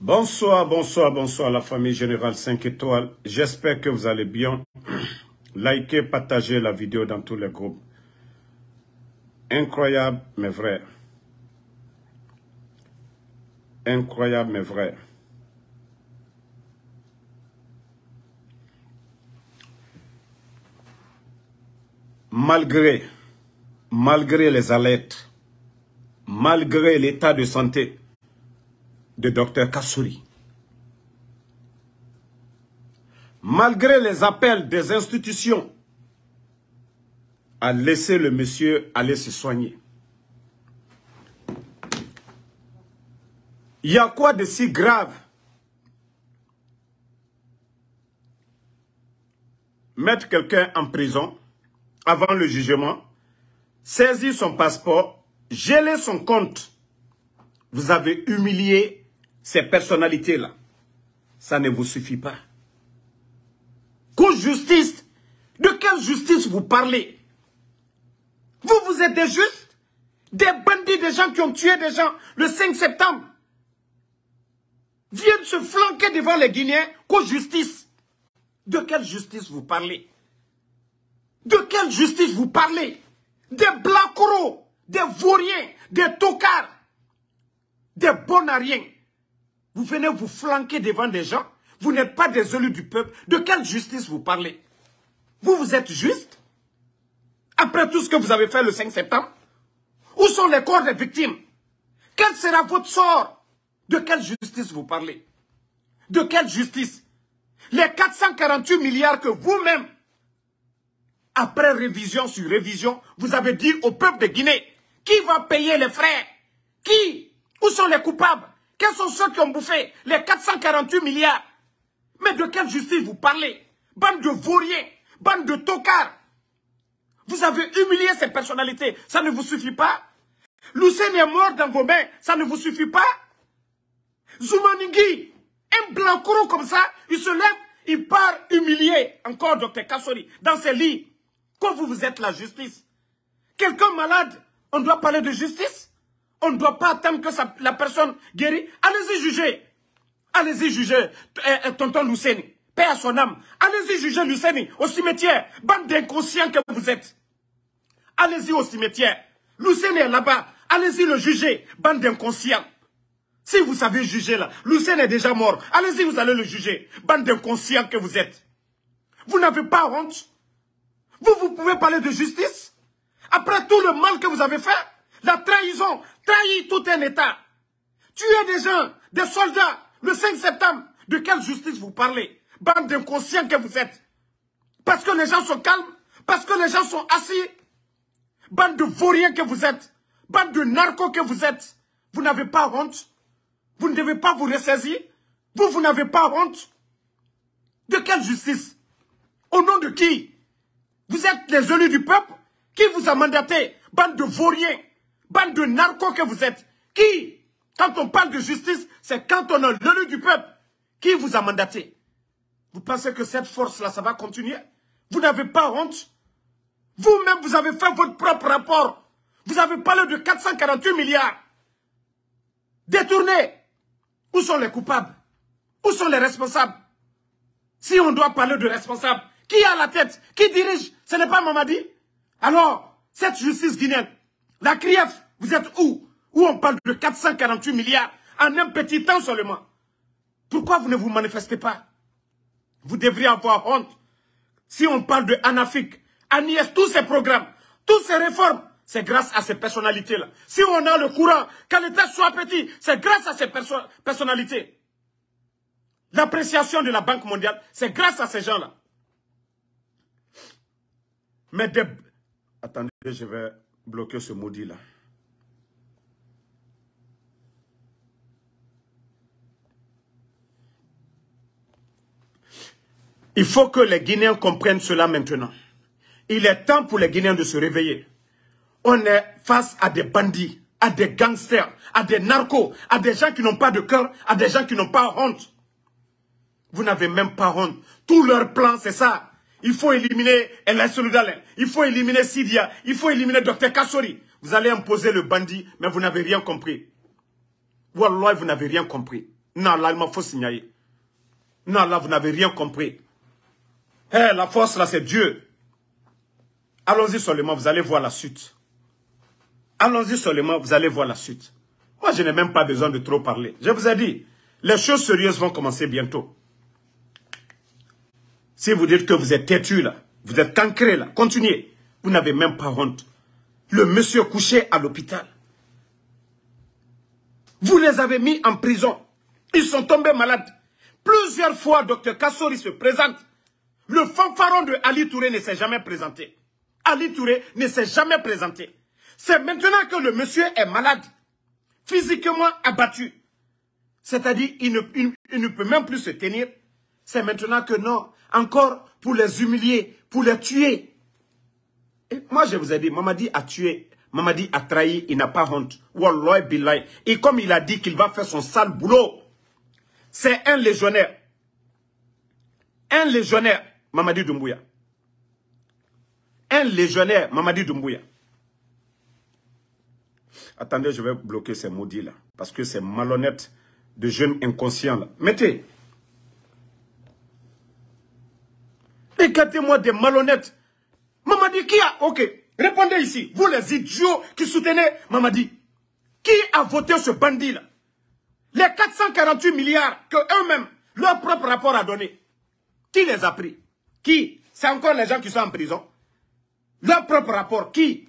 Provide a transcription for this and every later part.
Bonsoir, bonsoir, bonsoir la famille Générale 5 étoiles. J'espère que vous allez bien. Likez, partagez la vidéo dans tous les groupes. Incroyable, mais vrai. Incroyable, mais vrai. Malgré, malgré les alertes, malgré l'état de santé, de Dr Kassouri. Malgré les appels des institutions à laisser le monsieur aller se soigner. Il y a quoi de si grave Mettre quelqu'un en prison avant le jugement, saisir son passeport, geler son compte. Vous avez humilié ces personnalités-là, ça ne vous suffit pas. Quelle justice De quelle justice vous parlez Vous, vous êtes des justes Des bandits, des gens qui ont tué des gens le 5 septembre viennent se flanquer devant les Guinéens qu'aux justice. De quelle justice vous parlez De quelle justice vous parlez Des blancs-crocs, des vauriens, des tocards, des bonariens. Vous venez vous flanquer devant des gens. Vous n'êtes pas des élus du peuple. De quelle justice vous parlez Vous, vous êtes juste Après tout ce que vous avez fait le 5 septembre Où sont les corps des victimes Quel sera votre sort De quelle justice vous parlez De quelle justice Les 448 milliards que vous-même, après révision sur révision, vous avez dit au peuple de Guinée, qui va payer les frais Qui Où sont les coupables quels sont ceux qui ont bouffé les 448 milliards Mais de quelle justice vous parlez Bande de vauriens, bande de tocards. Vous avez humilié ces personnalités, ça ne vous suffit pas Lucene est mort dans vos mains, ça ne vous suffit pas Zoumanigui, un blanc blanc comme ça, il se lève, il part humilié, encore docteur Kassori, dans ses lits. Quand vous, vous êtes la justice, quelqu'un malade, on doit parler de justice on ne doit pas attendre que la personne guérit. Allez-y juger. Allez-y juger, eh, eh, tonton Paix à son âme. Allez-y juger Lucene au cimetière. Bande d'inconscients que vous êtes. Allez-y au cimetière. Lucene est là-bas. Allez-y le juger. Bande d'inconscients. Si vous savez juger là, Lucene est déjà mort. Allez-y, vous allez le juger. Bande d'inconscients que vous êtes. Vous n'avez pas honte. Vous, vous pouvez parler de justice. Après tout le mal que vous avez fait. La trahison trahit tout un État. Tuer des gens, des soldats, le 5 septembre, de quelle justice vous parlez Bande d'inconscients que vous êtes. Parce que les gens sont calmes, parce que les gens sont assis. Bande de vauriens que vous êtes, bande de narcos que vous êtes. Vous n'avez pas honte. Vous ne devez pas vous ressaisir. Vous, vous n'avez pas honte. De quelle justice Au nom de qui Vous êtes les élus du peuple qui vous a mandaté, bande de vauriens bande de narcos que vous êtes. Qui, quand on parle de justice, c'est quand on a l'élu du peuple. Qui vous a mandaté Vous pensez que cette force-là, ça va continuer Vous n'avez pas honte Vous-même, vous avez fait votre propre rapport. Vous avez parlé de 448 milliards. Détournés. Où sont les coupables Où sont les responsables Si on doit parler de responsables, qui a la tête Qui dirige Ce n'est pas Mamadi. Alors, cette justice guinéenne, la CRIEF, vous êtes où Où on parle de 448 milliards en un petit temps seulement. Pourquoi vous ne vous manifestez pas Vous devriez avoir honte. Si on parle de Anafik, Agnès, tous ces programmes, toutes ces réformes, c'est grâce à ces personnalités-là. Si on a le courant, qu'elle l'État soit petit, c'est grâce à ces personnalités. L'appréciation de la Banque mondiale, c'est grâce à ces gens-là. Mais Attendez, je vais bloquer ce maudit-là. Il faut que les Guinéens comprennent cela maintenant. Il est temps pour les Guinéens de se réveiller. On est face à des bandits, à des gangsters, à des narcos, à des gens qui n'ont pas de cœur, à des gens qui n'ont pas honte. Vous n'avez même pas honte. Tout leur plan, c'est ça. Il faut éliminer El Soudalen, il faut éliminer Sidia, il faut éliminer Dr Kassori. Vous allez imposer le bandit, mais vous n'avez rien compris. Wallah, vous n'avez rien compris. Non, là, il m'a faut signaler. Non, là, vous n'avez rien compris. Eh, la force là, c'est Dieu. Allons-y seulement, vous allez voir la suite. Allons-y seulement, vous allez voir la suite. Moi, je n'ai même pas besoin de trop parler. Je vous ai dit, les choses sérieuses vont commencer bientôt. Si vous dites que vous êtes têtu là, vous êtes ancré là, continuez. Vous n'avez même pas honte. Le monsieur couché à l'hôpital. Vous les avez mis en prison. Ils sont tombés malades. Plusieurs fois, docteur Kassori se présente le fanfaron de Ali Touré ne s'est jamais présenté. Ali Touré ne s'est jamais présenté. C'est maintenant que le monsieur est malade, physiquement abattu. C'est-à-dire, il ne, peut même plus se tenir. C'est maintenant que non, encore pour les humilier, pour les tuer. Et moi, je vous ai dit, Mamadi a tué, Mamadi a trahi, il n'a pas honte. Wallah Billah. Et comme il a dit qu'il va faire son sale boulot, c'est un légionnaire. Un légionnaire. Mamadi Doumbouya. Un légionnaire, Mamadi Doumbouya. Attendez, je vais bloquer ces maudits-là. Parce que c'est malhonnête de jeunes inconscients. Là. Mettez. écoutez moi des malhonnêtes. Mamadi, qui a... Ok, répondez ici. Vous les idiots qui soutenez Mamadi. Qui a voté ce bandit-là Les 448 milliards que eux-mêmes, leur propre rapport a donné. Qui les a pris qui C'est encore les gens qui sont en prison. Leur propre rapport, qui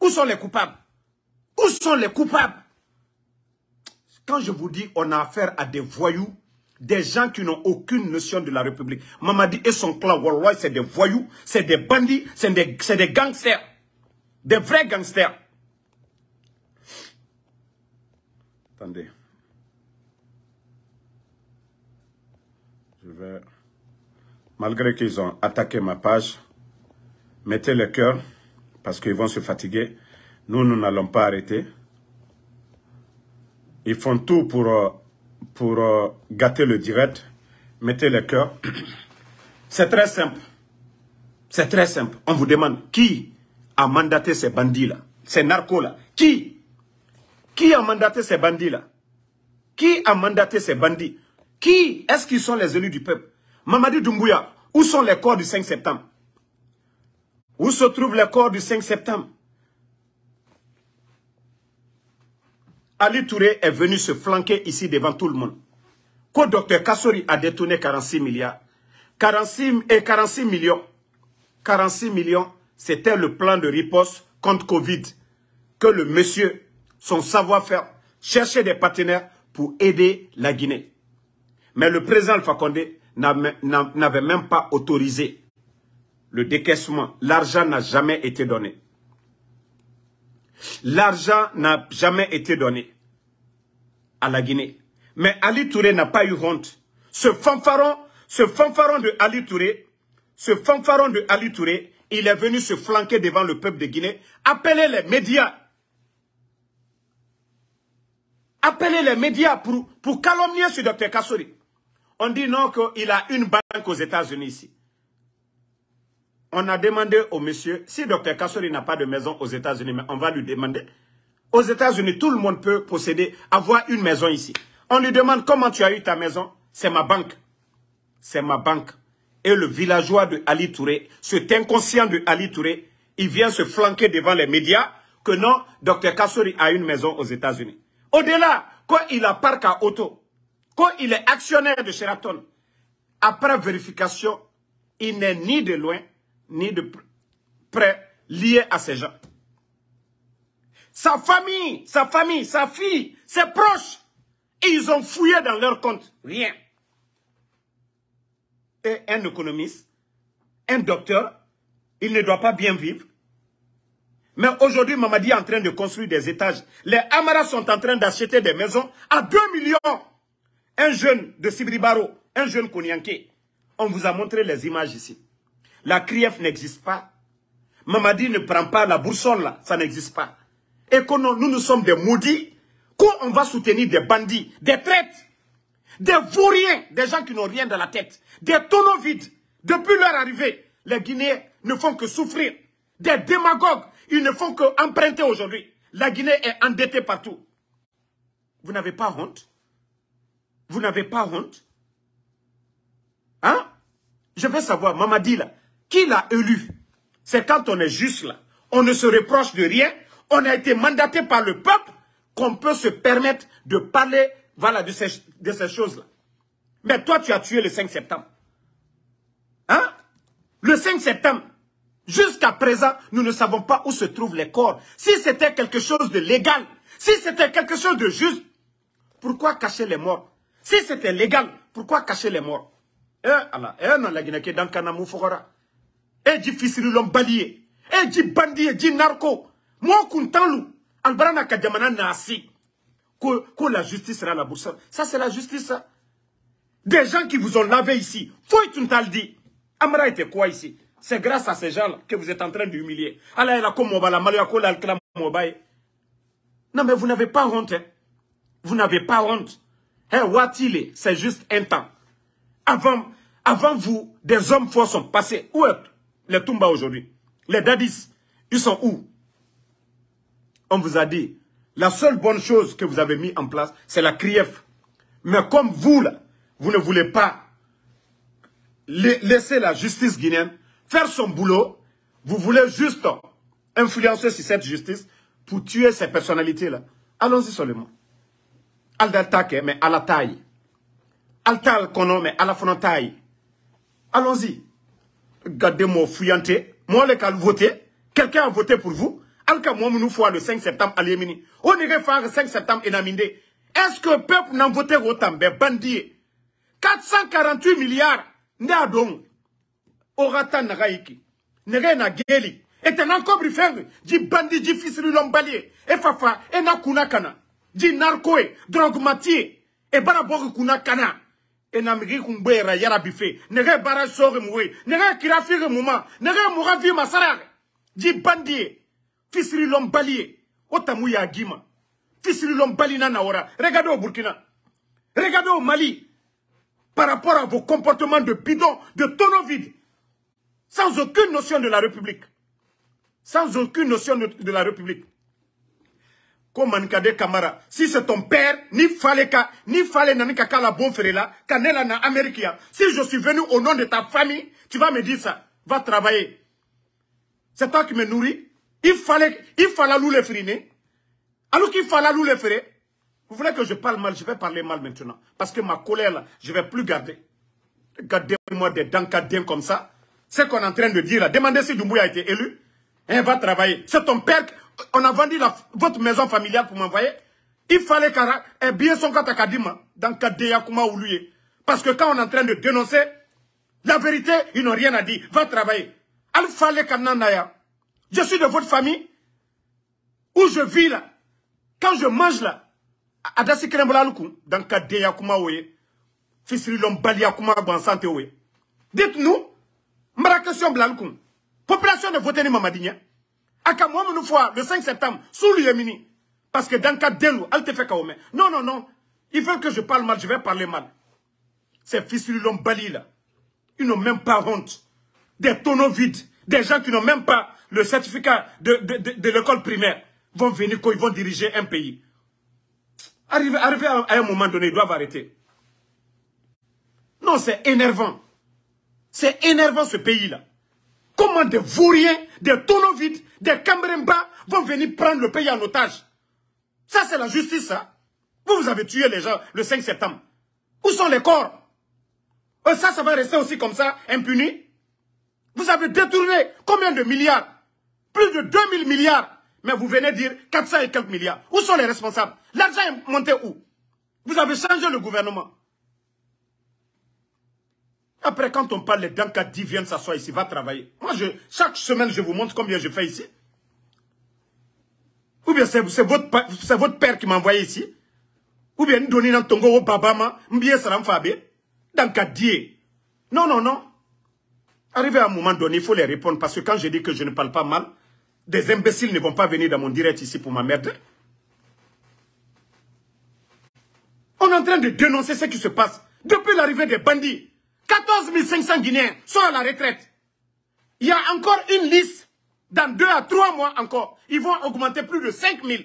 Où sont les coupables Où sont les coupables Quand je vous dis, on a affaire à des voyous, des gens qui n'ont aucune notion de la République. Mamadi et son clan, c'est des voyous, c'est des bandits, c'est des, des gangsters. Des vrais gangsters. Attendez. Je vais malgré qu'ils ont attaqué ma page, mettez le cœur, parce qu'ils vont se fatiguer. Nous, nous n'allons pas arrêter. Ils font tout pour, euh, pour euh, gâter le direct. Mettez le cœur. C'est très simple. C'est très simple. On vous demande qui a mandaté ces bandits-là, ces narcos-là. Qui Qui a mandaté ces bandits-là Qui a mandaté ces bandits Qui Est-ce qu'ils sont les élus du peuple Mamadi Doumbouya, où sont les corps du 5 septembre Où se trouvent les corps du 5 septembre Ali Touré est venu se flanquer ici devant tout le monde. Quand docteur Kassori a détourné 46 milliards, 46, et 46 millions, 46 millions, c'était le plan de riposte contre Covid que le monsieur, son savoir-faire, cherchait des partenaires pour aider la Guinée. Mais le président Alpha n'avait même pas autorisé le décaissement. L'argent n'a jamais été donné. L'argent n'a jamais été donné à la Guinée. Mais Ali Touré n'a pas eu honte. Ce fanfaron, ce fanfaron de Ali Touré, ce fanfaron de Ali Touré, il est venu se flanquer devant le peuple de Guinée. Appelez les médias. Appelez les médias pour, pour calomnier ce docteur Kassori. On dit non qu'il a une banque aux États-Unis ici. On a demandé au monsieur, si Dr Kassori n'a pas de maison aux États-Unis, mais on va lui demander. Aux États-Unis, tout le monde peut posséder, avoir une maison ici. On lui demande comment tu as eu ta maison. C'est ma banque. C'est ma banque. Et le villageois de Ali Touré, cet inconscient de Ali Touré, il vient se flanquer devant les médias que non, Dr Kassori a une maison aux États-Unis. Au-delà, quand il a parc à auto, quand il est actionnaire de Sheraton, après vérification, il n'est ni de loin, ni de près lié à ces gens. Sa famille, sa famille, sa fille, ses proches, ils ont fouillé dans leur compte. Rien. Et un économiste, un docteur, il ne doit pas bien vivre. Mais aujourd'hui, Mamadi est en train de construire des étages. Les Amaras sont en train d'acheter des maisons à 2 millions un jeune de Sibribaro, un jeune Konyanke, On vous a montré les images ici. La CRIEF n'existe pas. Mamadi ne prend pas la boussole, là, ça n'existe pas. Et que nous, nous sommes des maudits, quand on va soutenir des bandits, des traîtres, des vauriens, des gens qui n'ont rien dans la tête, des tonneaux vides. Depuis leur arrivée, les Guinéens ne font que souffrir. Des démagogues, ils ne font que emprunter aujourd'hui. La Guinée est endettée partout. Vous n'avez pas honte vous n'avez pas honte Hein Je veux savoir, Mamadi là, qui l'a élu C'est quand on est juste là. On ne se reproche de rien. On a été mandaté par le peuple qu'on peut se permettre de parler voilà, de ces, de ces choses-là. Mais toi, tu as tué le 5 septembre. Hein Le 5 septembre, jusqu'à présent, nous ne savons pas où se trouvent les corps. Si c'était quelque chose de légal, si c'était quelque chose de juste, pourquoi cacher les morts si c'était légal, pourquoi cacher les morts Eh Allah, eh non la Guinée qui dans Kana Eh dit Fissiri balier. Eh dit bandit, dit narco. Moi kuntanlu. Albarana Kadjamana Nasi. Que la justice sera la bourse. Ça c'est la justice. Des gens qui vous ont lavé ici. Faut que dit. Amara était quoi ici C'est grâce à ces gens-là que vous êtes en train d'humilier. Allah la malia, la mobile. Non mais vous n'avez pas honte. Hein. Vous n'avez pas honte. Hein, Watile, c'est juste un temps. Avant, vous, des hommes forts sont passés. Où est les Tumba aujourd'hui Les Dadis, ils sont où On vous a dit, la seule bonne chose que vous avez mis en place, c'est la CRIEF. Mais comme vous, là, vous ne voulez pas laisser la justice guinéenne faire son boulot, vous voulez juste influencer cette justice pour tuer ces personnalités-là. Allons-y seulement al d'attaque mais à la taille, al tal qu'on a mais à la allons-y gardez moi fouillante. moi le vais voter. quelqu'un a voté pour vous Alka ka mɔɔ nous le 5 septembre à l'émini on irait faire le 5 septembre enaminde est ce que le peuple n'a voté autant mais bandier, 448 milliards N'a a don o na raiki naga na geli Et tɛ encore kɔbiri fɛn ji bandi ji fisiri et et e ji narko e, drogue et e bara boku kuna kana e na migi yara bife nege bara sore muwe nege kirafire muma n'ega muga fi masara ji bandie fisri lombalie otamu ya gima fisri lombali na naora regardez au Burkina regardez au Mali par rapport à vos comportements de bidon de tonneau vide sans aucune notion de la République sans aucune notion de la République si c'est ton père ni fallait ni fallait la bon ferela kanela na amérique si je suis venu au nom de ta famille tu vas me dire ça va travailler c'est toi qui me nourris il fallait il fallait nous le friner alors qu'il fallait nous le freiner. vous voulez que je parle mal je vais parler mal maintenant parce que ma colère là je vais plus garder gardez-moi des dents cadiens comme ça ce qu'on est en train de dire là demandez si Doumbouya a été élu et hein, va travailler c'est ton père on a vendu la, votre maison familiale pour m'envoyer. Il fallait qu'un eh bien son katakadima dans Kadeya Kuma lui. Parce que quand on est en train de dénoncer la vérité, ils n'ont rien à dire. Va travailler. Il fallait Alpha nanaya. Je suis de votre famille. Où je vis là. Quand je mange là. Adassi Krembolaluku. Dans Kadeya Kuma Ouye. Fisri Lombalia Kuma Bansante Dites-nous. Marrakech Population de ni Mamadigna aka une le 5 septembre sous le parce que dans le cas de elle te fait Non, non, non. il veut que je parle mal, je vais parler mal. Ces fils l'ont bali là. Ils n'ont même pas honte. Des tonneaux vides, des gens qui n'ont même pas le certificat de, l'école primaire vont venir quand ils vont diriger un pays. Arrivez à un moment donné, ils doivent arrêter. Non, c'est énervant. C'est énervant ce pays-là comment des vauriens, des Tonovites, des Camerembas vont venir prendre le pays en otage. Ça, c'est la justice, ça. Hein. Vous, vous avez tué les gens le 5 septembre. Où sont les corps euh, ça, ça va rester aussi comme ça, impuni. Vous avez détourné combien de milliards Plus de 2000 milliards. Mais vous venez dire 400 et quelques milliards. Où sont les responsables L'argent est monté où Vous avez changé le gouvernement. Après, quand on parle, les dents dit, viens s'asseoir ici, va travailler. Moi, chaque semaine, je vous montre combien je fais ici. Ou bien c'est votre, père qui m'a envoyé ici. Ou bien nous donner dans Tongo au oh, Babama, Mbien Salam, Fabé, dans Non, non, non. Arrivé à un moment donné, il faut les répondre. Parce que quand je dis que je ne parle pas mal, des imbéciles ne vont pas venir dans mon direct ici pour m'emmerder. On est en train de dénoncer ce qui se passe depuis l'arrivée des bandits. 14 500 Guinéens sont à la retraite. Il y a encore une liste. Dans deux à trois mois encore, ils vont augmenter plus de 5 000.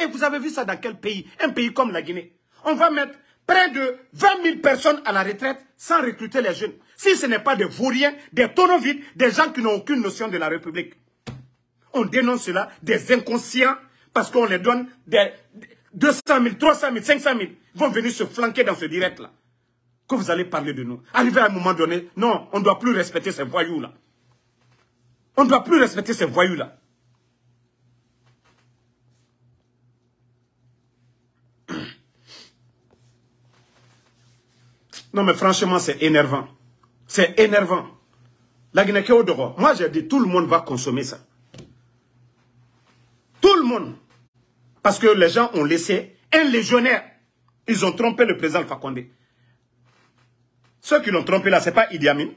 Et vous avez vu ça dans quel pays Un pays comme la Guinée. On va mettre près de 20 000 personnes à la retraite sans recruter les jeunes. Si ce n'est pas des vauriens, des tonovites, des gens qui n'ont aucune notion de la République. On dénonce cela, des inconscients, parce qu'on les donne des 200 000, 300 000, 500 000. Ils vont venir se flanquer dans ce direct-là que vous allez parler de nous. Arrivé à un moment donné, non, on ne doit plus respecter ces voyous-là. On ne doit plus respecter ces voyous-là. Non, mais franchement, c'est énervant. C'est énervant. La guinée Moi, j'ai dit, tout le monde va consommer ça. Tout le monde. Parce que les gens ont laissé un légionnaire. Ils ont trompé le président Fakonde. Ceux qui l'ont trompé là, ce n'est pas Idi Amin.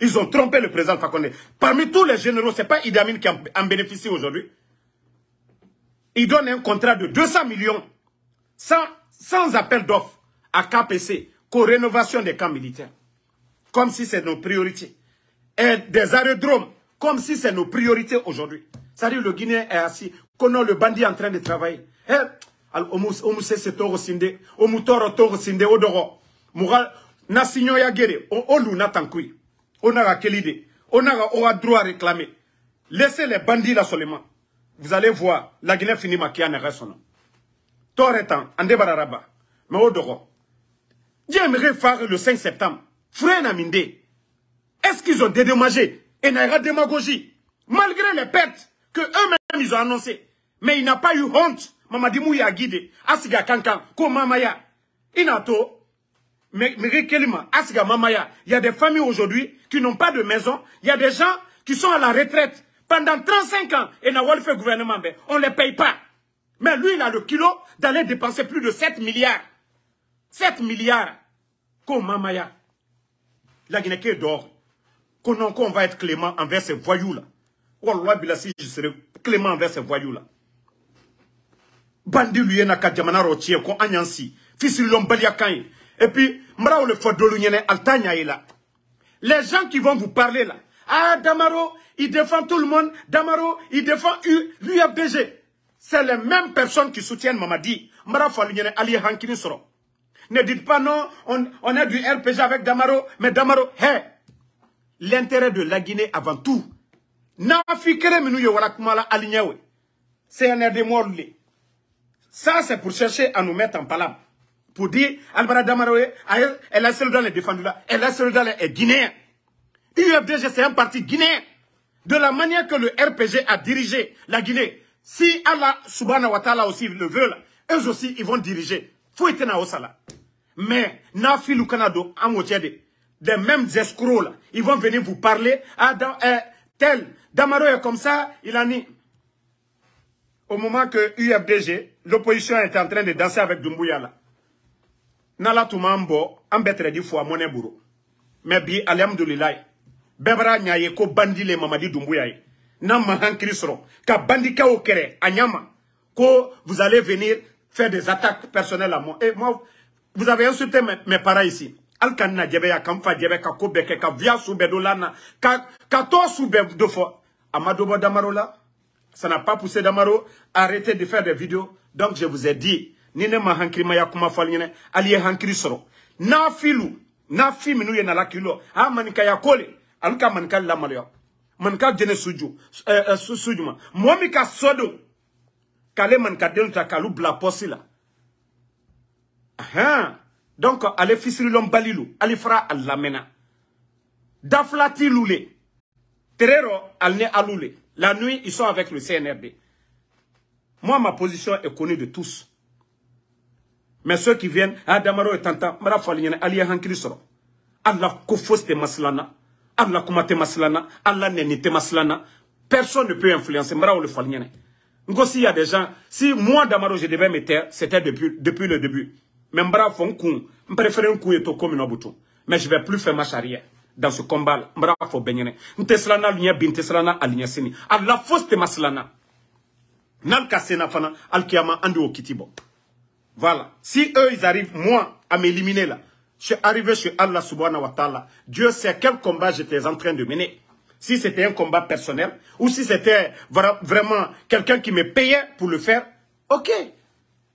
Ils ont trompé le président Fakonde. Parmi tous les généraux, ce n'est pas Idi Amin qui en, bénéficie aujourd'hui. Il donne un contrat de 200 millions sans, appel d'offres à KPC qu'aux rénovations des camps militaires. Comme si c'est nos priorités. Et des aérodromes, comme si c'est nos priorités aujourd'hui. C'est-à-dire le Guinéen est assis, a le bandit en train de travailler. Et, eh, na On gere na tankui onaga kelide onaga aura droit à réclamer laissez les bandits là seulement vous allez voir la Guinée finit qui en sono toretan ande bararaba mais odoro j'aimerais faire le 5 septembre frère Naminde est-ce qu'ils ont dédommagé et de démagogie malgré les pertes que eux-mêmes ils ont annoncé. mais il n'a pas eu honte Mamadi ya guidé Asiga Kankan ya. Inato mais, il y a des familles aujourd'hui qui n'ont pas de maison. Il y a des gens qui sont à la retraite pendant 35 ans. Et fait gouvernement, on ne les paye pas. Mais lui, il a le kilo d'aller dépenser plus de 7 milliards. 7 milliards. Comme Mamaya. La Guinée qui est Comment qu'on va être clément envers ces voyous-là Wallah Bilasi, je serai clément envers ces voyous-là. Bandi lui n'a qu'à Rotier, qu'on Anyansi. Fils Lombalia et puis, Mrao le Fodolunyen Altanya est là. Les gens qui vont vous parler là. Ah, Damaro, il défend tout le monde. Damaro, il défend l'UFDG. C'est les mêmes personnes qui soutiennent Mamadi. Mrao Fodolunyen Ali Hankini Soro. Ne dites pas non, on, on a du RPG avec Damaro, mais Damaro, hé L'intérêt de la Guinée avant tout. Nafikere minu yo warakumala alignawe. C'est un air de mort. Ça, c'est pour chercher à nous mettre en palabre pour dire Albara Damaroé, seule dans est défendu là, Elle seule dans est Guinéens. UFDG, c'est un parti guinéen. De la manière que le RPG a dirigé la Guinée, si Allah subhanahu wa ta'ala aussi le veut, là, eux aussi, ils vont diriger. Faut être osala. Mais, Nafi Lukanado, Canado, des mêmes escrocs là, ils vont venir vous parler. Ah, eh, tel, Damaro est comme ça, il a ni. Au moment que UFDG, l'opposition est en train de danser avec Dumbuya là n'ala tumambo m'an di fuwa mɔnɛ buru mebi bi alihamudulilayi nyaye mamadi dunbuya ye ma ka bandika okere, anyama. ko vous allez venir faire des attaques personnelles à moi et eh, moi vous avez insulté mes, mes parents ici hali ka na ya ka n ka ko ka via su do ka ka do damaro la ça n'a pas poussé damaro arrêtez de faire des vidéos donc je vous ai dit ni ne ma hankilimaya kuma fali ɲɛnɛ ali ye hankiri sɔrɔ n'a filu n'a fi minnu ye nala kiri lɔ a maninkaya ko le alu ka maninka lamaloya maninka jɛnɛ suju eh, eh su, sujuma mɔɔ min ka sɔ don k'ale maninkadenw ta k'alu bila pɔsi la ahan donc ale fisirilɔnbali lo ale fara a lamɛnna dafilati lu le tere rɔ ali ni alu le la nuit ils sont avec le cnrd moi ma position est connue de tous Mais ceux qui viennent, Adamaro et Tanta, Marafalian, Ali Hankirisoro. Allah Kofos te maslana. Allah Kumate maslana. Allah Neni te maslana. Personne ne peut influencer. Marao le Falian. Donc s'il y a des gens, si moi Damaro je devais me taire, c'était depuis, depuis le début. Mais Mbra je préfère un coup et tout comme Mais je ne vais plus faire ma charrière dans ce combat-là. Mbra Fobenyene. Nteslana Lunia Binteslana sini. Allah Fos te maslana. Nalka Senafana, Alkiama Ando Kitibo. Voilà. Si eux, ils arrivent, moi, à m'éliminer là, je suis arrivé chez Allah subhanahu wa ta'ala. Dieu sait quel combat j'étais en train de mener. Si c'était un combat personnel, ou si c'était vraiment quelqu'un qui me payait pour le faire, ok.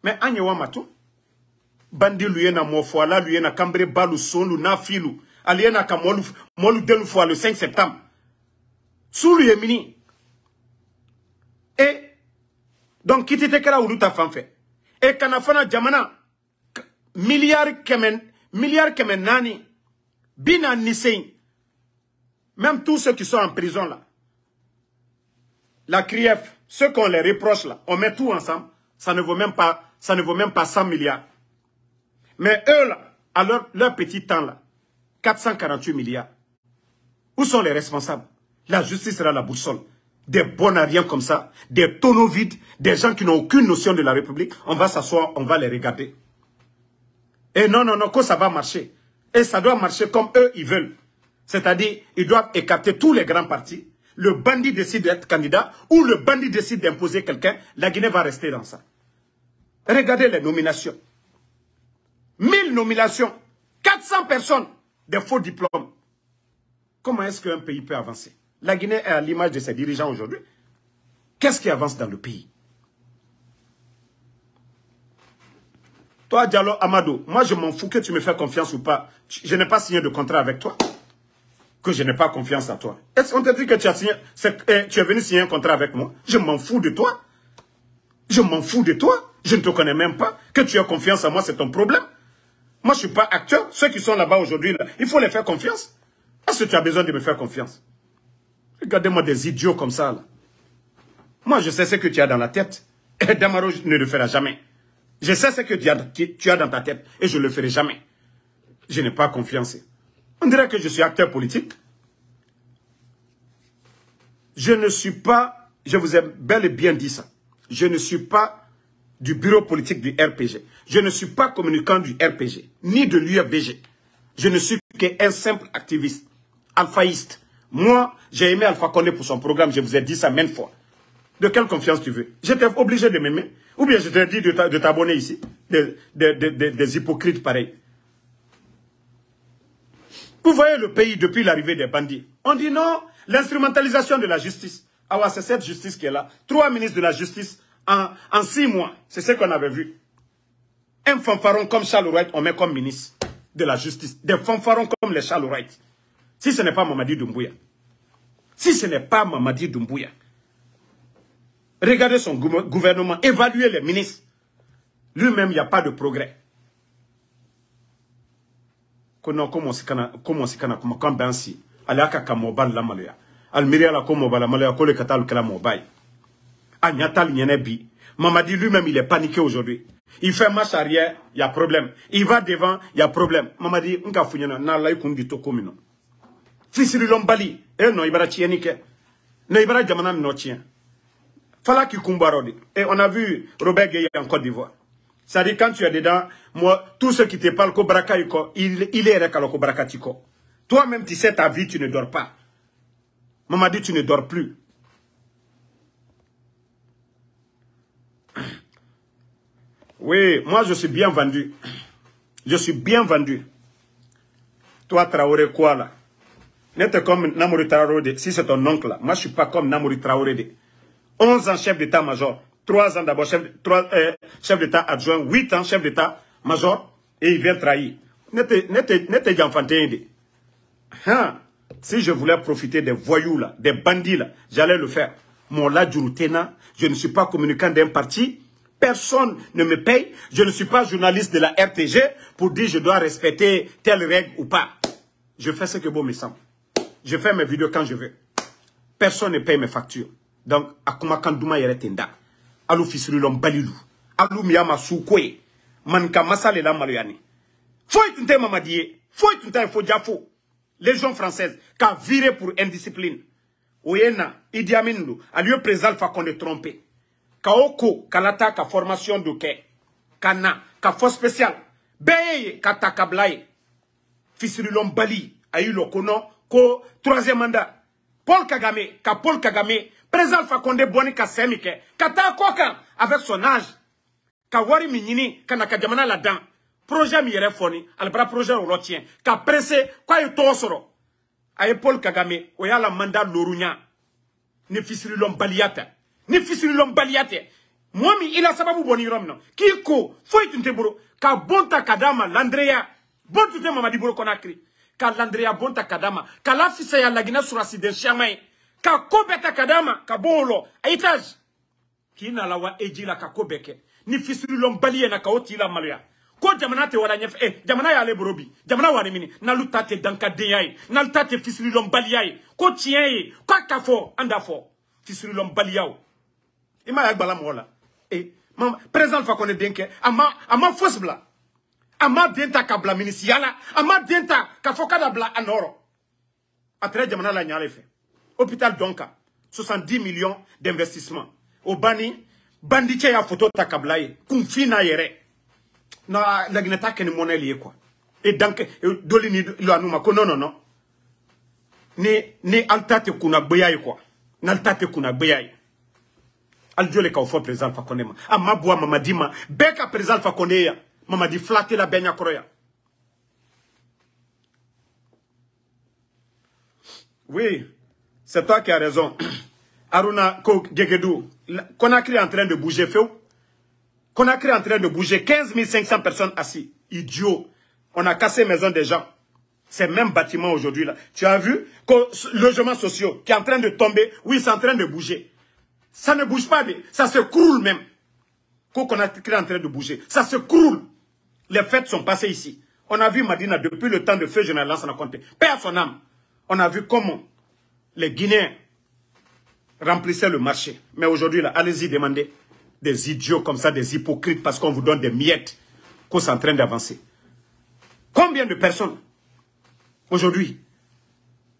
Mais Agnewa Matou, bandi lui na mofoala lui na cambré balu sonu na aliena ka molu molu le 5 septembre sous lui et donc quitte là où nous ta fait et quand on jamana miliyari que miliyari milliards Nisei, même tous ceux qui sont en prison là la CRIEF ceux qu'on les reproche là on met tout ensemble ça ne vaut même pas ça ne vaut même pas 100 milliards mais eux là à leur, leur petit temps là 448 milliards où sont les responsables la justice sera la boussole des bonariens comme ça, des tonneaux vides, des gens qui n'ont aucune notion de la République, on va s'asseoir, on va les regarder. Et non, non, non, que ça va marcher. Et ça doit marcher comme eux, ils veulent. C'est-à-dire, ils doivent écarter tous les grands partis. Le bandit décide d'être candidat ou le bandit décide d'imposer quelqu'un. La Guinée va rester dans ça. Regardez les nominations. 1000 nominations, 400 personnes, des faux diplômes. Comment est-ce qu'un pays peut avancer la Guinée est à l'image de ses dirigeants aujourd'hui. Qu'est-ce qui avance dans le pays Toi, Diallo Amado, moi je m'en fous que tu me fais confiance ou pas. Je n'ai pas signé de contrat avec toi. Que je n'ai pas confiance à toi. Est-ce qu'on t'a dit que tu eh, tu es venu signer un contrat avec moi Je m'en fous de toi. Je m'en fous de toi. Je ne te connais même pas. Que tu aies confiance en moi, c'est ton problème. Moi, je ne suis pas acteur. Ceux qui sont là-bas aujourd'hui, il faut les faire confiance. Est-ce que tu as besoin de me faire confiance Regardez-moi des idiots comme ça. Là. Moi, je sais ce que tu as dans la tête. Et Damaro ne le fera jamais. Je sais ce que tu as dans ta tête et je ne le ferai jamais. Je n'ai pas confiance. On dirait que je suis acteur politique. Je ne suis pas, je vous ai bel et bien dit ça, je ne suis pas du bureau politique du RPG. Je ne suis pas communicant du RPG, ni de l'UFBG. Je ne suis qu'un simple activiste, alphaïste, moi, j'ai aimé Alpha Condé pour son programme, je vous ai dit ça maintes fois. De quelle confiance tu veux J'étais obligé de m'aimer. Ou bien je t'ai dit de t'abonner ici. des hypocrites pareils. Vous voyez le pays depuis l'arrivée des bandits. On dit non, l'instrumentalisation de la justice. Ah ouais, c'est cette justice qui est là. Trois ministres de la justice en, en six mois. C'est ce qu'on avait vu. Un fanfaron comme Charles Wright, on met comme ministre de la justice. Des fanfarons comme les Charles Wright. Si ce n'est pas Mamadi Doumbouya si ce n'est pas Mamadi Doumbouya. Regardez son gouvernement, évaluez les ministres. Lui-même, il n'y a pas de progrès. Comment komo sikana komo sikana kuma kambansi alaka kamobal malaya almiria la malaya kole kala Mamadi lui-même, il est paniqué aujourd'hui. Il fait marche arrière, il y a problème. Il va devant, il y a problème. Mamadi, on a fouillé, on a pas du commun fisirilɔnbali e eh, non i tieni ke ne i jamana no tiɲɛ fala k'i kumbarodi. et eh, on a vu Robert Gueye en Côte d'Ivoire c'est à dire quand tu es dedans moi tout ce qui te parle ko il, il est rekalo ko toi même tu sais ta vie tu ne dors pas dit, tu ne dors plus Oui, moi je suis bien vendu. Je suis bien vendu. Toi, Traoré, quoi là N'être comme Namori Traoré, si c'est ton oncle là. Moi, je ne suis pas comme Namori Traoré. 11 ans chef d'état-major, 3 ans d'abord chef, euh, d'état adjoint, 8 ans chef d'état-major, et il vient trahir. N'était enfanté. Hein? Si je voulais profiter des voyous là, des bandits là, j'allais le faire. Mon là, je ne suis pas communicant d'un parti. Personne ne me paye. Je ne suis pas journaliste de la RTG pour dire je dois respecter telle règle ou pas. Je fais ce que bon me semble. Je fais mes vidéos quand je veux. Personne ne paye mes factures. Donc, Akuma Kandouma Yeretenda. Alou l'homme, Balilou. Alou Miyama Soukoué. Manka Masale la Mariani. Faut tout mamadie. Faut il faut faux Les gens françaises, qui viré pour indiscipline. Oyena, Idi a lieu qu'on est trompé. Kaoko, Kalata, ka formation de quai. Kana, ka force spéciale. Beye, Katakablaye. l'homme, Bali, loko Kono, ko troisième mandat paul kagame ka paul kagame président alpha condé bɔni ka sɛ min kɛ ka taa kɔ kan avec son âge ka wari min ɲini ka na ka jamana ladan projet min yɛrɛ fɔni alibara projet wɔlɔ tiɲɛ ka presse k'a ye tɔgɔ sɔrɔ a ye paul kagame o y'a la mandat loruya ni fisirilɔnbaliya tɛ ni fisirilɔnbaliya tɛ mɔgɔ min i la sababu bɔni yɔrɔ min na k'i ko foyi tun tɛ bolo ka bon ta ka d'a ma landreya bon tun tɛ mamadi bolo kɔnɔ a kiri kalandria bonta kadama kalafisa ya lagina ma ka lafisaya laginɛ surasiden siyaman ye ka ko wa eji la ka ko bɛɛ kɛ ni fisirilɔnbali ye na kaoti o t'i la maloya ko jamana te wala ɲɛfɛ eh, jamana ya bolo bi jamana wari mini n'alu ta tɛ dankadenya ye n'alu ta tɛ fisirilɔnbaliya ye ko tiɲɛ ye k'a ka fɔ an da fɔ y'a gbala mɔgɔ eh, mama président fa kɔni denke ama ama fosbla a ma den ta ka bila minisiya la a ma den ta ka fɔ ka da bila a nɔrɔ a tɛrɛ jamana la ɲa le fɛ hôpital dɔn kan 70 millions d'investissement o banni bandicɛ y'a foto ta ka bila ye kunfin n'a yɛrɛ na laginɛ ta kɛ ni mɔnɛ le ye quoi e danke e doli ni lanu ma ko non non non ni ni an ta tɛ kunna gbeya ye quoi n'an ta tɛ kunna gbeya ye alijɔ le k'o fɔ président Alpha Condé ma a ma bɔ a mamadi ma bɛɛ ka président Alpha Condé yan dit flatter la à Kroya. Oui, c'est toi qui as raison. Aruna Gegedou, Conakry est en train de bouger, qu'on Conakry est en train de bouger, 15 500 personnes assises. Idiot. On a cassé maison des gens. Ces même bâtiment aujourd'hui là. Tu as vu que logement sociaux qui est en train de tomber, oui, c'est en train de bouger. Ça ne bouge pas, ça se croule même. Qu'on a est en train de bouger, ça se croule. Les fêtes sont passées ici. On a vu Madina depuis le temps de feu général a compté. Paix à son âme. On a vu comment les Guinéens remplissaient le marché. Mais aujourd'hui, allez-y demander des idiots comme ça, des hypocrites, parce qu'on vous donne des miettes qu'on s'entraîne en train d'avancer. Combien de personnes, aujourd'hui,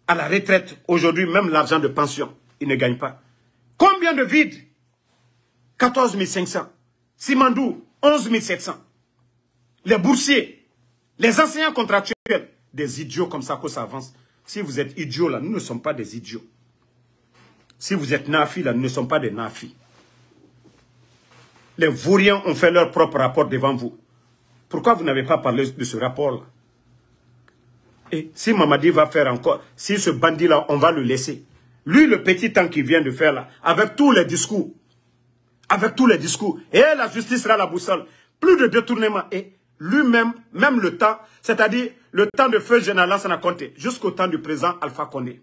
à la retraite, aujourd'hui, même l'argent de pension, ils ne gagnent pas. Combien de vides 14 500. Simandou, 11 700 les boursiers, les enseignants contractuels, des idiots comme ça que ça Si vous êtes idiots là, nous ne sommes pas des idiots. Si vous êtes nafi là, nous ne sommes pas des nafis. Les vauriens ont fait leur propre rapport devant vous. Pourquoi vous n'avez pas parlé de ce rapport-là Et si Mamadi va faire encore, si ce bandit-là, on va le laisser. Lui, le petit temps qu'il vient de faire là, avec tous les discours, avec tous les discours, et la justice sera la boussole. Plus de détournement. Et lui-même, même le temps, c'est-à-dire le temps de feu Général n'a compté jusqu'au temps du présent, Alpha Condé.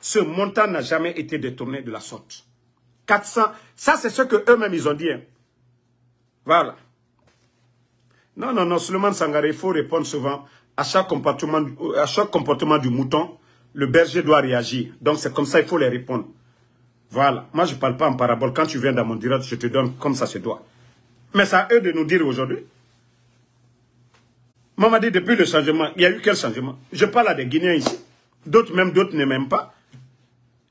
Ce montant n'a jamais été détourné de la sorte. 400, ça c'est ce que eux-mêmes ils ont dit. Hein. Voilà. Non, non, non, seulement, Sangaré, il faut répondre souvent euh, à chaque comportement, du mouton, le berger doit réagir. Donc c'est comme ça, il faut les répondre. Voilà. Moi, je ne parle pas en parabole. Quand tu viens dans mon direct, je te donne comme ça se doit. Mais c'est à eux de nous dire aujourd'hui dit, depuis le changement, il y a eu quel changement Je parle à des Guinéens ici. D'autres, même d'autres, ne m'aiment pas.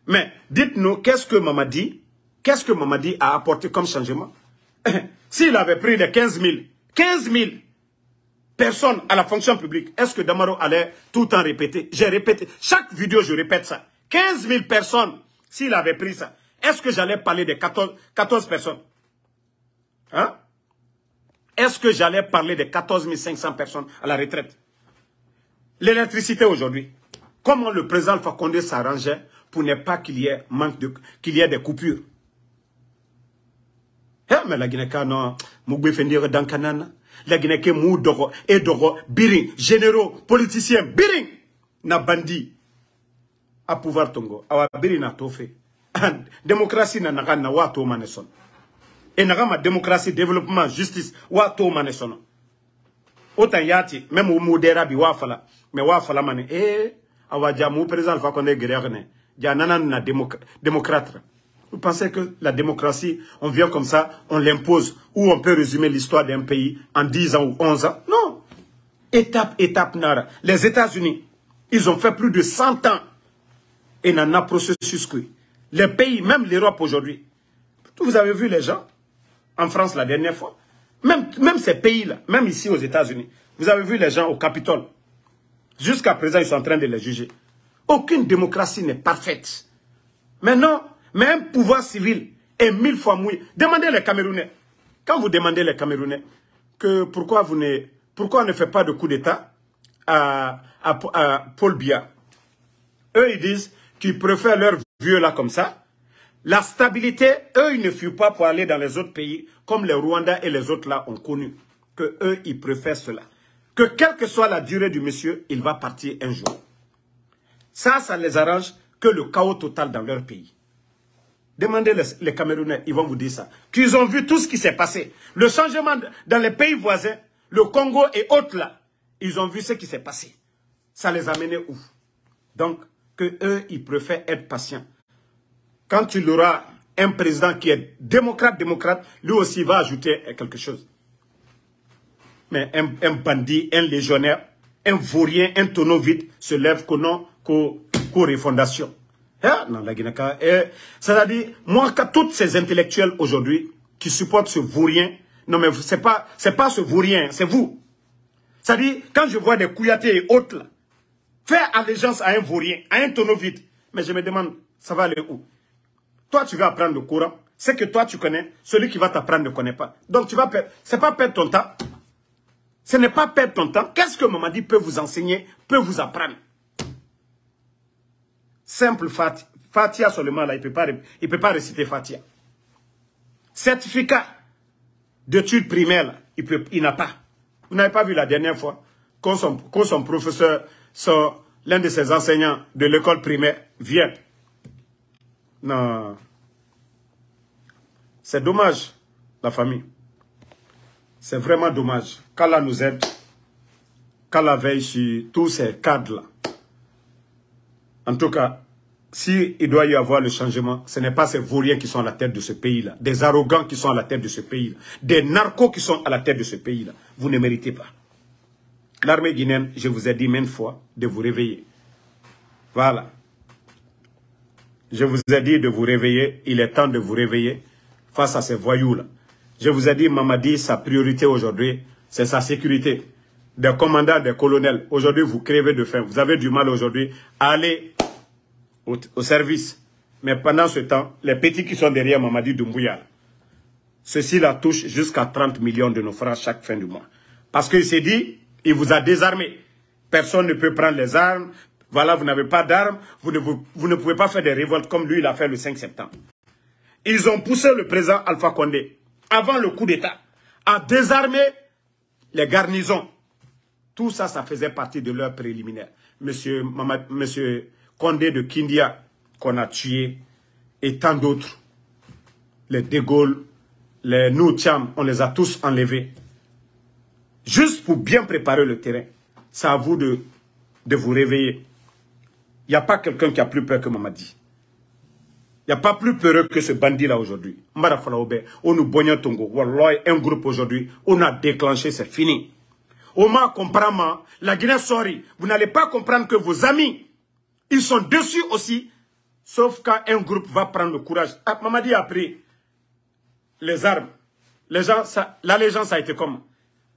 Mais dites-nous, qu'est-ce que dit qu'est-ce que dit a apporté comme changement S'il avait pris les 15 000, 15 000 personnes à la fonction publique, est-ce que Damaro allait tout le temps répéter J'ai répété, chaque vidéo je répète ça. 15 000 personnes, s'il avait pris ça, est-ce que j'allais parler des 14, 14 personnes Hein est-ce que j'allais parler des 14 500 personnes à la retraite L'électricité aujourd'hui. Comment le président Fakonde s'arrangeait pour ne pas qu'il y ait manque de qu'il y ait des coupures Eh mais la Guinée non, Mougbe Fendir dans Canana. La Guinée moudoro, Edoro, et biring généraux politiciens biring na bandi à pouvoir tongo awa biring na tofé démocratie na pas wa to maneson et ma démocratie, développement, justice wa to sono yati même au modera bi wa fala me wa fala mane eh, awa président Alpha Guerre na démocrate vous pensez que la démocratie, on vient comme ça, on l'impose, ou on peut résumer l'histoire d'un pays en 10 ans ou 11 ans Non Étape, étape, nara. Les États-Unis, ils ont fait plus de 100 ans et n'en a processus que. Les pays, même l'Europe aujourd'hui, vous avez vu les gens en France la dernière fois. Même, même ces pays-là, même ici aux États-Unis, vous avez vu les gens au Capitole. Jusqu'à présent, ils sont en train de les juger. Aucune démocratie n'est parfaite. Mais non, mais pouvoir civil est mille fois mouillé. Demandez les Camerounais. Quand vous demandez les Camerounais que pourquoi, vous ne, pourquoi ne fait pas de coup d'État à, Paul Biya, eux, ils disent qu'ils préfèrent leur vieux là comme ça la stabilité, eux, ils ne fuient pas pour aller dans les autres pays, comme les Rwandais et les autres là ont connu, que eux, ils préfèrent cela. Que quelle que soit la durée du monsieur, il va partir un jour. Ça, ça les arrange que le chaos total dans leur pays. Demandez les, les Camerounais, ils vont vous dire ça. Qu'ils ont vu tout ce qui s'est passé. Le changement dans les pays voisins, le Congo et autres là, ils ont vu ce qui s'est passé. Ça les a menés où Donc, que eux, ils préfèrent être patients quand il aura un président qui est démocrate, démocrate, lui aussi va ajouter quelque chose. Mais un, bandit, un légionnaire, un vaurien, un tonneau vide se lève qu'au nom, qu'aux hein? a car eh, C'est-à-dire, moi, tous ces intellectuels aujourd'hui qui supportent ce vaurien, non mais ce pas, pas ce vaurien, c'est vous. C'est-à-dire, quand je vois des couillatés et autres, faire allégeance à un vaurien, à un tonneau vide, mais je me demande, ça va aller où toi, tu vas apprendre le courant. Ce que toi, tu connais, celui qui va t'apprendre ne connaît pas. Donc, tu vas perdre. Ce n'est pas perdre ton temps. Ce n'est pas perdre ton temps. Qu'est-ce que Mamadi peut vous enseigner, peut vous apprendre Simple Fatia. Fatia seulement, là, il ne peut, pas, réciter Fatia. Certificat d'études primaires, il, il n'a pas. Vous n'avez pas vu la dernière fois quand son, quand son professeur, l'un de ses enseignants de l'école primaire vient non. C'est dommage, la famille. C'est vraiment dommage. Qu'Allah nous aide. Qu'Allah veille sur tous ces cadres-là. En tout cas, s'il doit y avoir le changement, ce n'est pas ces vauriens qui sont à la tête de ce pays-là, des arrogants qui sont à la tête de ce pays-là, des narcos qui sont à la tête de ce pays-là. Vous ne méritez pas. L'armée guinéenne, je vous ai dit maintes fois de vous réveiller. Voilà. Je vous ai dit de vous réveiller. Il est temps de vous réveiller face à ces voyous-là. Je vous ai dit, Mamadi, sa priorité aujourd'hui, c'est sa sécurité. Des commandants, des colonels, aujourd'hui, vous crèvez de faim. Vous avez du mal aujourd'hui à aller au, service. Mais pendant ce temps, les petits qui sont derrière Mamadi Doumbouya, ceci la touche jusqu'à 30 millions de nos francs chaque fin du mois. Parce qu'il s'est dit, il vous a désarmé. Personne ne peut prendre les armes, voilà, vous n'avez pas d'armes, vous ne, pouvez pas faire des révoltes comme lui, il a fait le 5 septembre. Ils ont poussé le président Alpha Condé, avant le coup d'État, à désarmer les garnisons. Tout ça, ça faisait partie de leur préliminaire. Monsieur, Monsieur Condé de Kindia, qu'on a tué, et tant d'autres. Les De Gaulle, les Noutiam, on les a tous enlevés. Juste pour bien préparer le terrain. C'est à vous de, de vous réveiller. Il n'y a pas quelqu'un qui a plus peur que Mamadi. Il n'y a pas plus peureux que ce bandit-là aujourd'hui. on nous bogne Tongo. Wallah, un groupe aujourd'hui, on a déclenché, c'est fini. Oma comprend la Guinée sorry, vous n'allez pas comprendre que vos amis, ils sont dessus aussi, sauf quand un groupe va prendre le courage. Ah, Mamadi a pris les armes. Les gens, ça, l'allégeance a été comme.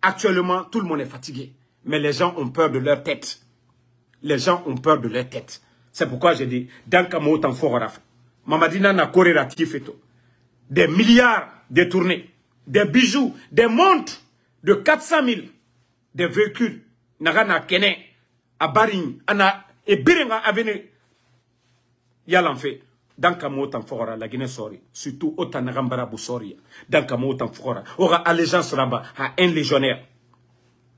Actuellement, tout le monde est fatigué, mais les gens ont peur de leur tête les gens ont peur de leur tête. C'est pourquoi j'ai dit, dans en Tanforaf, Mamadina n'a Kifeto. Des milliards détournés, des bijoux, des montres de 400 000, des véhicules, Nagana Kené, à Baring, Ana, et Birenga Avenue. Il fait. danka l'enfer. Dans la fɔgɔra surtout Guinée ta surtout danka sɔri ya dan kama o gens allégeance à à un légionnaire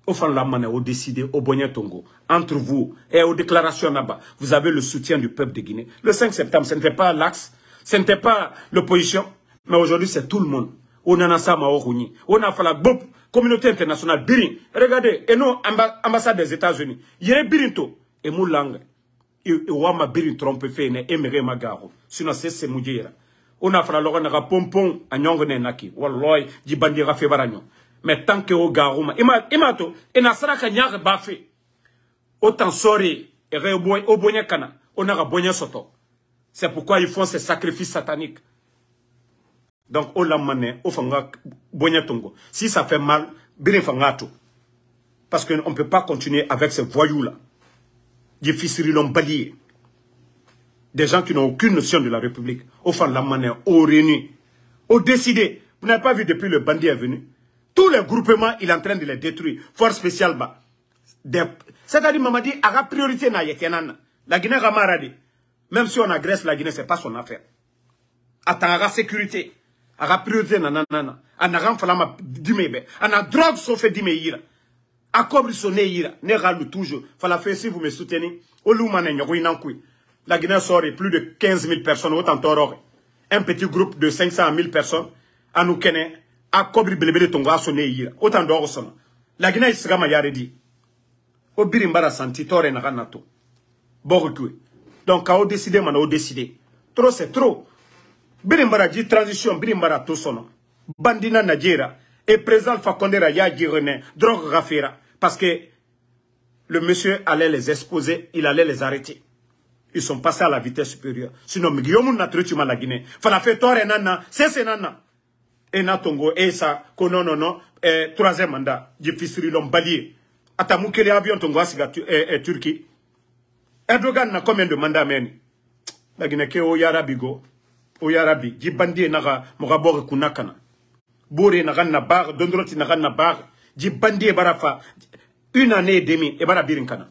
au fond la manne, au décidé, au Bonnet Tongo, entre vous et aux déclarations là-bas, vous avez le soutien du peuple de Guinée. Le 5 septembre, ce n'était pas l'axe, ce n'était pas l'opposition, mais aujourd'hui c'est tout le monde. On a ça, On a fait la communauté internationale, Birin. Regardez, et non, ambassade des États-Unis. Il y a Birinto, et Moulang. Et Birin trompe fait, Magaro. Sinon, c'est ce On a fait la il pompon, à un Naki. Walloy, Djibandi Rafebaranyo mais tant que au garouma, imato ima et na saraka bafe autant sorry et au kana on a soto c'est pourquoi ils font ces sacrifices sataniques donc au lamane au fanga bonya tongo si ça fait mal bien fangato parce qu'on ne peut pas continuer avec ces voyous là difficile l'ont des gens qui n'ont aucune notion de la République, au fond de la manière, au réunion. au décidé. Vous n'avez pas vu depuis le bandit est venu, tous les groupements, il est en train de les détruire. Force spéciale, bah. C'est-à-dire, Mamadi, a la priorité, na yekenana. La Guinée Ramaradi. Même si on agresse la Guinée, c'est pas son affaire. Attends, la sécurité. Ben. a la priorité, nanana. À la renfalama, dimebe. En la drogue, sauf dimeira. a cobre, sonne il. Ne ralou toujours. Fala faire si vous me soutenez. inankui. La Guinée sort plus de 15 000 personnes, autant Un petit groupe de 500 000 personnes. À nous a Guinée belebele tun k'a sɔnne yira o tan dɔgɔ La laginɛ e ma yare di o biri bara santi e to donc a décider mana o décider trop c'est trop biri dit transition biri to bandina najera et président Alpha Condé y'a dit drogue rafira parce que le monsieur allait les exposer il allait les arrêter ils sont passés à la vitesse supérieure sinon Guillaume Natrutuma la Guinée fala fait tort et nana c'est nana e n'a tongo e sa ko non non non eh, troisième mandat jifisiri lombali ye ata mu kelen avion tongo asiga tu, eh, eh, turki erdogan na combien de mandat meni bagina ke o yarabi go o yarabi jibandi ye naga moga boge kunna kana bore naga na baga dondoroti naga na baga jibandi ye bara fa une année et demi e bara birin kana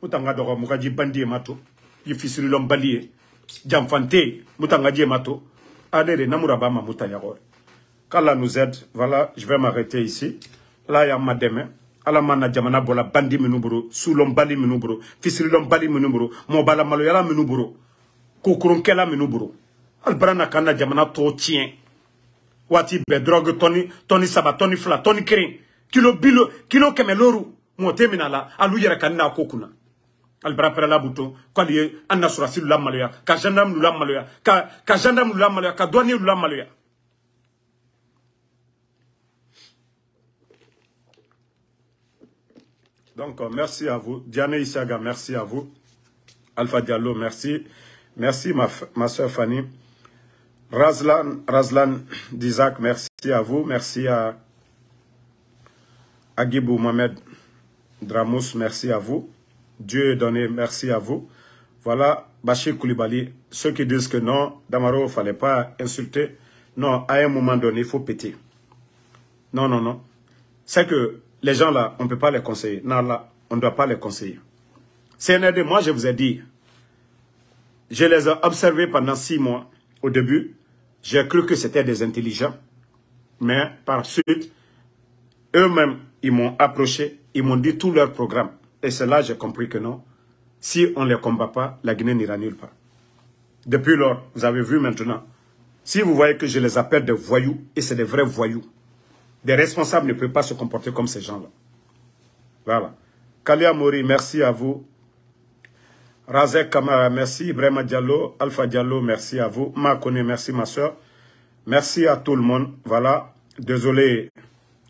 mutanga dogo moga jibandi ye mato jifisiri lombali ye janfante mutanga je mato adere namura bama mutanya gore qu'Allah nous aide. Voilà, je vais m'arrêter ici. Là, il y a ma demain. ala mana jamana bola bandi minnu boro sulon bali minnu boro fisirilon bali minnu boro mɔbala maloyala minnu boro kokoronkɛla minnu boro alibara na ka na jamana tɔw tiɲɛ waati bɛɛ dɔrɔgu tɔni tɔni saba tɔni fila tɔni kelen kilo bilo kilo kɛmɛ loru mɔɔ tɛ mina la alu yɛrɛ ka na ko kunna alibara pɛrɛla buto k'ali ye an nasurasi lula maloya ka gendarme lula maloya ka ka gendarme lula maloya ka dɔni lula maloya Donc, euh, merci à vous. Diane Ishaga, merci à vous. Alpha Diallo, merci. Merci, ma, ma soeur Fanny. Razlan, Razlan Dizak, merci à vous. Merci à Agibou Mohamed Dramous, merci à vous. Dieu est donné, merci à vous. Voilà, Bachir Koulibaly, ceux qui disent que non, Damaro, il ne fallait pas insulter. Non, à un moment donné, il faut péter. Non, non, non. C'est que les gens là, on ne peut pas les conseiller. Non, là, on ne doit pas les conseiller. des moi je vous ai dit, je les ai observés pendant six mois au début. J'ai cru que c'était des intelligents. Mais par suite, eux-mêmes, ils m'ont approché, ils m'ont dit tout leur programme. Et c'est j'ai compris que non, si on ne les combat pas, la Guinée n'ira nulle part. Depuis lors, vous avez vu maintenant, si vous voyez que je les appelle des voyous, et c'est des vrais voyous, des responsables ne peuvent pas se comporter comme ces gens-là. Voilà. Kalia Mori, merci à vous. Razek Kamara, merci. Brema Diallo, Alpha Diallo, merci à vous. Makone, merci ma soeur. Merci à tout le monde. Voilà. Désolé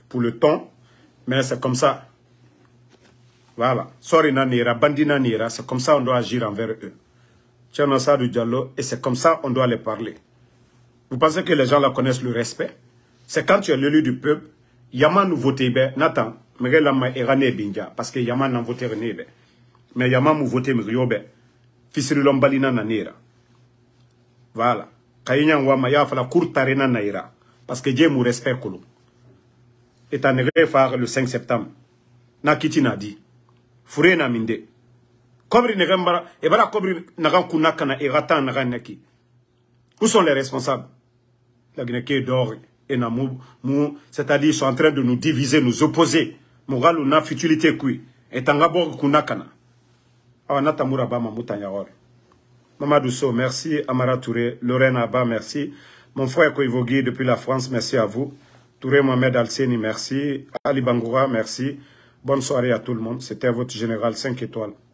pour le temps, mais c'est comme ça. Voilà. Sorry Nanira, Bandi Nanira, c'est comme ça on doit agir envers eux. Tiens, du Diallo, et c'est comme ça on doit les parler. Vous pensez que les gens la connaissent le respect c'est quand tu es l'élu du peuple, Yaman nous voté, Nathan, mais là, ma erane binja, parce que Yaman n'a voté rené, Mais Yaman nous voté, mais yo, lombalina nanera. Voilà. Kayenya Wamaya ya fala courtarena naira. Parce que Dieu nous respecte. Et t'en faire le 5 septembre. Na kiti dit. Fure na minde. Kobri negembara, et voilà, kobri nagan et ratan n'a Où sont les responsables? La Guinée qui et c'est-à-dire ils sont en train de nous diviser, nous opposer. Moral on a futilité kui. Et tangabor kunakana. Awanata ah, muraba mamutanyawar. Mamadou So, merci. Amara Touré, Lorraine Abba, merci. Mon frère Koivogui depuis la France, merci à vous. Touré Mohamed Alseni, merci. Ali Bangoura, merci. Bonne soirée à tout le monde. C'était votre général 5 étoiles.